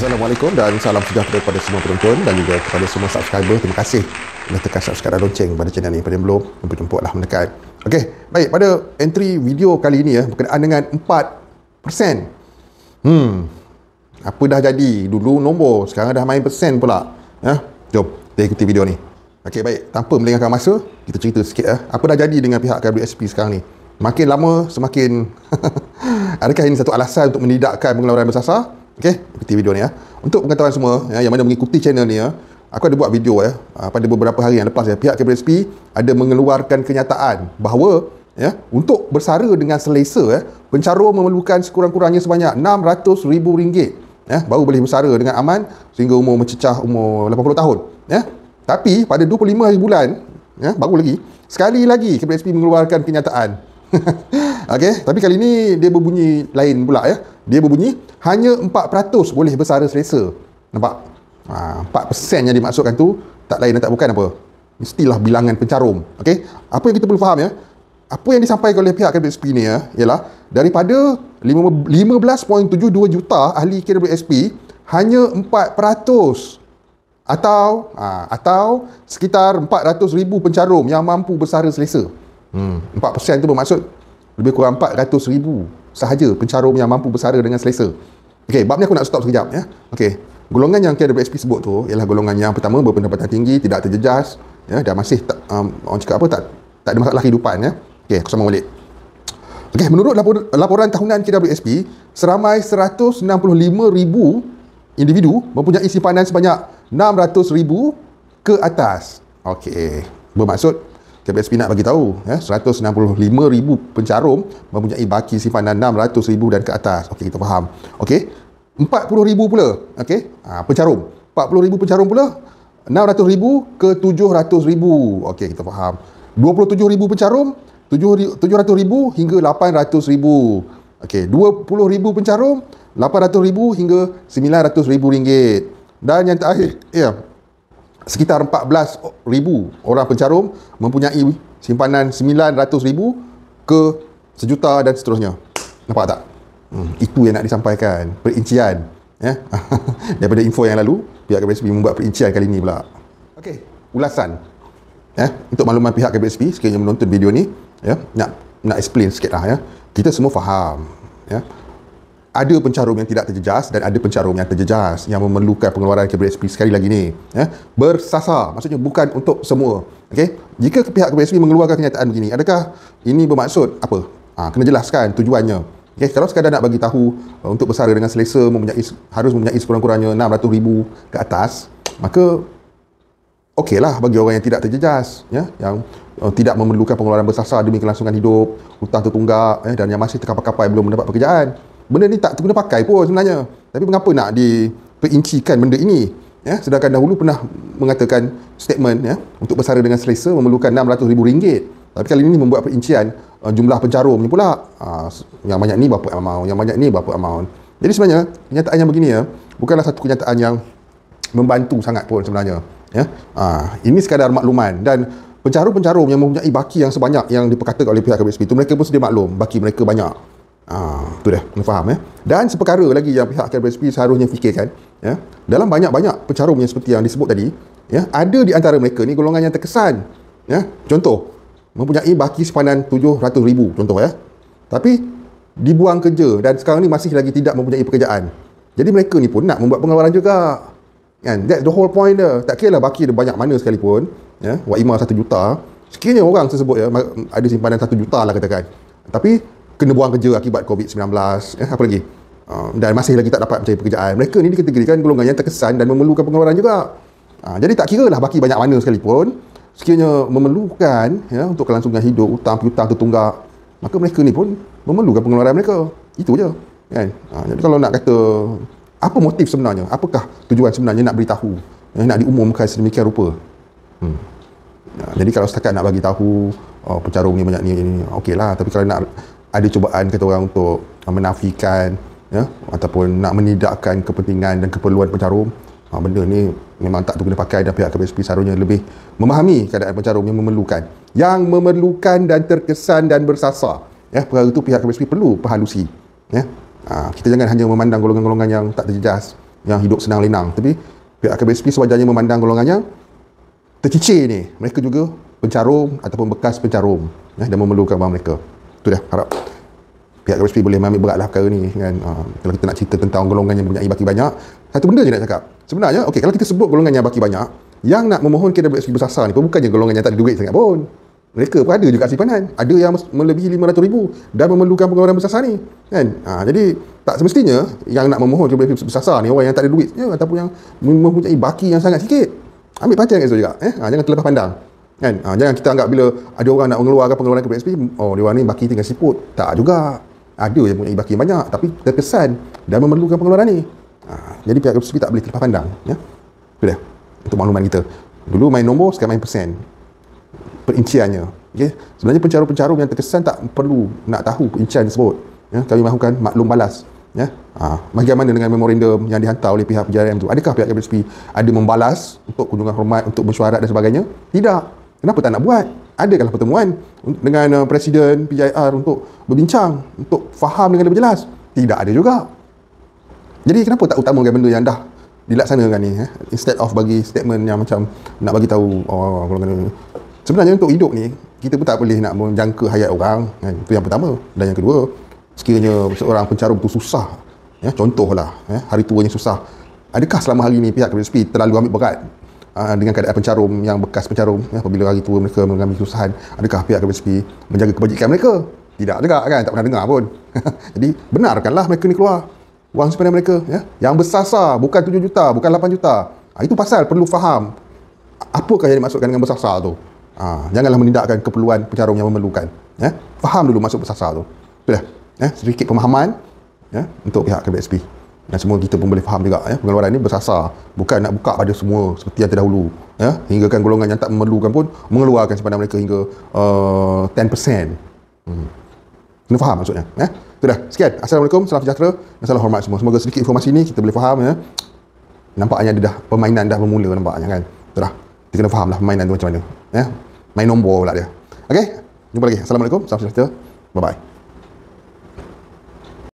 Assalamualaikum dan salam sejahtera kepada semua penonton dan juga kepada semua subscriber. Terima kasih telah tekan subscribe dan lonceng pada channel ini. Pada yang belum, jumpa jemputlah mendekat. Okey, baik. Pada entry video kali ini ya, berkenaan dengan 4%. Hmm, apa dah jadi? Dulu nombor, sekarang dah main persen pula. Ya, jom, kita ikuti video ni. Okey, baik. Tanpa melengahkan masa, kita cerita sikit ya. Apa dah jadi dengan pihak KWSP sekarang ni? Makin lama, semakin... Adakah ini satu alasan untuk menidakkan pengeluaran bersasar? Okey, ikuti video ni ya. Untuk pengetahuan semua ya, yang mana mengikuti channel ni ya, aku ada buat video ya ah, pada beberapa hari yang lepas ya pihak KPSP ada mengeluarkan kenyataan bahawa ya untuk bersara dengan selesa ya pencarum memerlukan sekurang-kurangnya sebanyak RM600,000 ya baru boleh bersara dengan aman sehingga umur mencecah umur 80 tahun ya. Tapi pada 25 hari bulan ya baru lagi sekali lagi KPSP mengeluarkan kenyataan okay? Tapi kali ni dia berbunyi lain pula ya. Dia berbunyi hanya 4% boleh bersara selesa. Nampak? Ha, 4% yang dimaksudkan tu tak lain dan tak bukan apa. Mestilah bilangan pencarum. Okay? Apa yang kita perlu faham ya? Apa yang disampaikan oleh pihak KWSP ni ya, ialah daripada 15.72 juta ahli KWSP hanya 4% atau ha, atau sekitar 400,000 pencarum yang mampu bersara selesa. Hmm. 4% itu bermaksud lebih kurang 400 ribu sahaja pencarum yang mampu bersara dengan selesa. Okey, bab ni aku nak stop sekejap ya. Okey. Golongan yang KWSP sebut tu ialah golongan yang pertama berpendapatan tinggi, tidak terjejas, ya, dan masih tak, um, orang cakap apa tak tak ada masalah kehidupan ya. Okey, aku sambung balik. Okey, menurut lapor, laporan tahunan KWSP, seramai ribu individu mempunyai simpanan sebanyak ribu ke atas. Okey, bermaksud KBS Pinak bagi tahu ya eh, 165,000 pencarum mempunyai baki simpanan 600,000 dan ke atas. Okey kita faham. Okey. 40,000 pula. Okey. Ha, pencarum. 40,000 pencarum pula 600,000 ke 700,000. Okey kita faham. 27,000 pencarum 700,000 hingga 800,000. Okey, 20,000 pencarum 800,000 hingga 900,000 ringgit. Dan yang terakhir, ya, sekitar 14,000 orang pencarum mempunyai simpanan 900,000 ke sejuta dan seterusnya. Nampak tak? Hmm, itu yang nak disampaikan. Perincian. Ya? Daripada info yang lalu, pihak KBSP membuat perincian kali ini pula. Okey, ulasan. Ya? Untuk makluman pihak KBSP, sekiranya menonton video ni, ya? nak nak explain sikit lah. Ya? Kita semua faham. Ya? ada pencarum yang tidak terjejas dan ada pencarum yang terjejas yang memerlukan pengeluaran kepada SP sekali lagi ni eh, ya, bersasar maksudnya bukan untuk semua okay? jika pihak kepada mengeluarkan kenyataan begini adakah ini bermaksud apa ha, kena jelaskan tujuannya okay? kalau sekadar nak bagi tahu eh, untuk bersara dengan selesa mempunyai, harus mempunyai sekurang-kurangnya 600 ribu ke atas maka lah bagi orang yang tidak terjejas ya, yang uh, tidak memerlukan pengeluaran bersasar demi kelangsungan hidup hutang tertunggak eh, dan yang masih terkapai-kapai belum mendapat pekerjaan benda ni tak terguna pakai pun sebenarnya tapi mengapa nak diperincikan benda ini ya sedangkan dahulu pernah mengatakan statement ya untuk bersara dengan selesa memerlukan rm ringgit. tapi kali ini membuat perincian uh, jumlah pencarum ni pula uh, yang banyak ni berapa amount yang banyak ni berapa amount jadi sebenarnya kenyataan yang begini ya bukanlah satu kenyataan yang membantu sangat pun sebenarnya ya uh, ini sekadar makluman dan pencarum-pencarum yang mempunyai baki yang sebanyak yang diperkatakan oleh pihak KBSP itu mereka pun sedia maklum baki mereka banyak Ha, tu dah, kena faham eh. Dan seperkara lagi yang pihak KBSP seharusnya fikirkan, ya. Dalam banyak-banyak pencarum yang seperti yang disebut tadi, ya, ada di antara mereka ni golongan yang terkesan. Ya, contoh mempunyai baki simpanan 700,000 contoh ya. Tapi dibuang kerja dan sekarang ni masih lagi tidak mempunyai pekerjaan. Jadi mereka ni pun nak membuat pengeluaran juga. Kan? That's the whole point dia. Tak kira lah baki dia banyak mana sekalipun. Ya? Wa'imah 1 juta. Sekiranya orang tersebut ya, ada simpanan 1 juta lah katakan. Tapi kena buang kerja akibat COVID-19 ya, eh, apa lagi ah, dan masih lagi tak dapat mencari pekerjaan mereka ni dikategorikan golongan yang terkesan dan memerlukan pengeluaran juga ah, jadi tak kira lah baki banyak mana sekalipun sekiranya memerlukan ya, untuk kelangsungan hidup hutang piutang tertunggak maka mereka ni pun memerlukan pengeluaran mereka itu je kan ah, jadi kalau nak kata apa motif sebenarnya apakah tujuan sebenarnya nak beritahu eh, nak diumumkan sedemikian rupa hmm. jadi kalau setakat nak bagi tahu oh, pencarung ni banyak ni, ni, ni. okey lah tapi kalau nak ada cubaan kata orang untuk menafikan ya ataupun nak menidakkan kepentingan dan keperluan pencarum ha, benda ni memang tak tu kena pakai dan pihak KPSP seharusnya lebih memahami keadaan pencarum yang memerlukan yang memerlukan dan terkesan dan bersasar ya perkara itu pihak KPSP perlu perhalusi ya ha, kita jangan hanya memandang golongan-golongan yang tak terjejas yang hidup senang lenang tapi pihak KPSP sewajarnya memandang golongan yang tercicir ni mereka juga pencarum ataupun bekas pencarum ya, dan memerlukan bahan mereka tu dah harap pihak KPSP boleh mengambil beratlah perkara ni kan uh, kalau kita nak cerita tentang golongan yang mempunyai baki banyak satu benda je nak cakap sebenarnya okay, kalau kita sebut golongan yang baki banyak yang nak memohon KWSP bersasar ni pun bukannya golongan yang tak ada duit sangat pun mereka pun ada juga simpanan ada yang melebihi RM500,000 dan memerlukan pengeluaran bersasar ni kan ha, jadi tak semestinya yang nak memohon KWSP bersasar ni orang yang tak ada duit je ataupun yang mempunyai baki yang sangat sikit ambil perhatian kat situ juga eh? Ha, jangan terlepas pandang Kan? Ha, jangan kita anggap bila ada orang nak mengeluarkan pengeluaran kepada PSP, oh dia orang ni baki dengan siput. Tak juga. Ada yang punya baki banyak tapi terkesan dan memerlukan pengeluaran ni. Ha, jadi pihak PSP tak boleh terlepas pandang. Ya? Itu dia. Untuk makluman kita. Dulu main nombor, sekarang main persen. Perinciannya. Okay? Sebenarnya pencarum-pencarum yang terkesan tak perlu nak tahu perincian tersebut. Ya? Kami mahukan maklum balas. Ya? Ha, bagaimana dengan memorandum yang dihantar oleh pihak PJRM itu? Adakah pihak KPSP ada membalas untuk kunjungan hormat, untuk bersuara dan sebagainya? Tidak kenapa tak nak buat? Ada kalau pertemuan dengan uh, Presiden PJR untuk berbincang, untuk faham dengan lebih jelas? Tidak ada juga. Jadi kenapa tak utamakan benda yang dah dilaksanakan ni eh? instead of bagi statement yang macam nak bagi tahu oh, kalau kena sebenarnya untuk hidup ni kita pun tak boleh nak menjangka hayat orang kan? itu yang pertama dan yang kedua sekiranya seorang pencarum tu susah ya contohlah ya hari tuanya susah adakah selama hari ni pihak KPSP terlalu ambil berat Ah, dengan keadaan pencarum yang bekas pencarum ya, apabila hari tua mereka mengalami kesusahan adakah pihak KPSP menjaga kebajikan mereka tidak juga kan tak pernah dengar pun jadi benarkanlah mereka ni keluar wang sepanjang mereka ya. yang besar-besar bukan 7 juta bukan 8 juta ha, itu pasal perlu faham apakah yang dimaksudkan dengan besar-besar tu ha, janganlah menindakkan keperluan pencarum yang memerlukan ya. faham dulu maksud besar-besar tu itulah ya, sedikit pemahaman ya, untuk pihak KPSP dan semua kita pun boleh faham juga ya pengeluaran ini bersasar bukan nak buka pada semua seperti yang terdahulu ya hingga kan golongan yang tak memerlukan pun mengeluarkan sepadan mereka hingga uh, eh, 10% hmm. kena faham maksudnya ya itu dah sekian Assalamualaikum salam sejahtera dan salam hormat semua semoga sedikit informasi ini kita boleh faham ya nampaknya dia dah permainan dah bermula nampaknya kan itu dah kita kena faham lah permainan tu macam mana ya main nombor pula dia okey jumpa lagi Assalamualaikum salam sejahtera bye bye